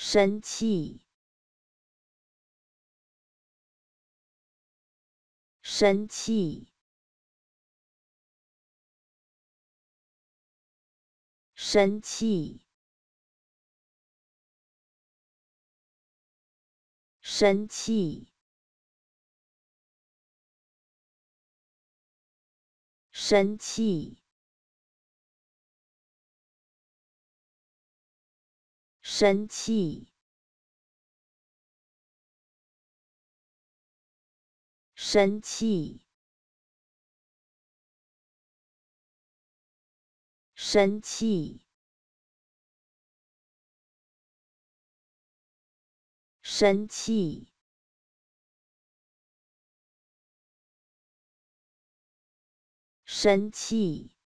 神气，神气，神气，神气。神气。生气！生气！生气！生气！生气！